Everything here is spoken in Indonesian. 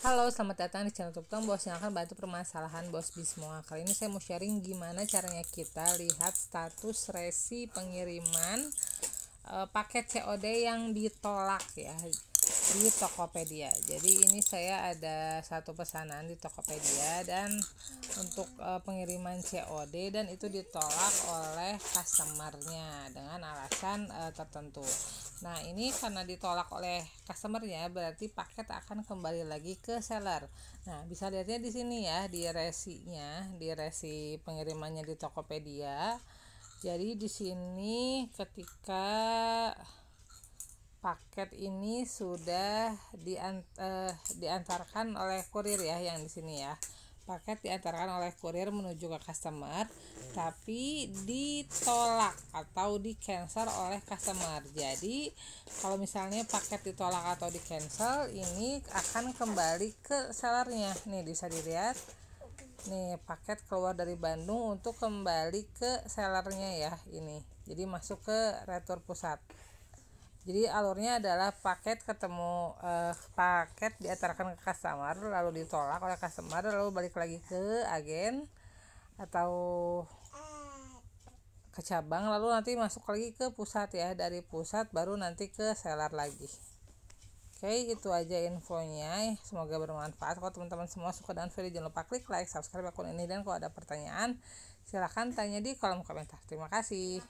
Halo, selamat datang di channel Tukang Bos yang akan bantu permasalahan Bos semua nah, Kali ini saya mau sharing gimana caranya kita lihat status resi pengiriman e, paket COD yang ditolak ya di Tokopedia. Jadi ini saya ada satu pesanan di Tokopedia dan untuk e, pengiriman COD dan itu ditolak oleh customernya dengan alasan e, tertentu Nah, ini karena ditolak oleh customer ya, berarti paket akan kembali lagi ke seller. Nah, bisa lihatnya di sini ya, di resinya, di resi pengirimannya di Tokopedia. Jadi di sini ketika paket ini sudah diant eh, diantarkan oleh kurir ya yang di sini ya paket diantarkan oleh kurir menuju ke customer tapi ditolak atau di cancel oleh customer jadi kalau misalnya paket ditolak atau di cancel ini akan kembali ke sellernya nih bisa dilihat nih paket keluar dari Bandung untuk kembali ke sellernya ya ini jadi masuk ke retur pusat jadi alurnya adalah paket ketemu uh, paket diantarkan ke customer lalu ditolak oleh customer lalu balik lagi ke agen atau ke cabang lalu nanti masuk lagi ke pusat ya dari pusat baru nanti ke seller lagi oke itu aja infonya semoga bermanfaat kalau teman-teman semua suka dengan video jangan lupa klik like subscribe akun ini dan kalau ada pertanyaan silahkan tanya di kolom komentar terima kasih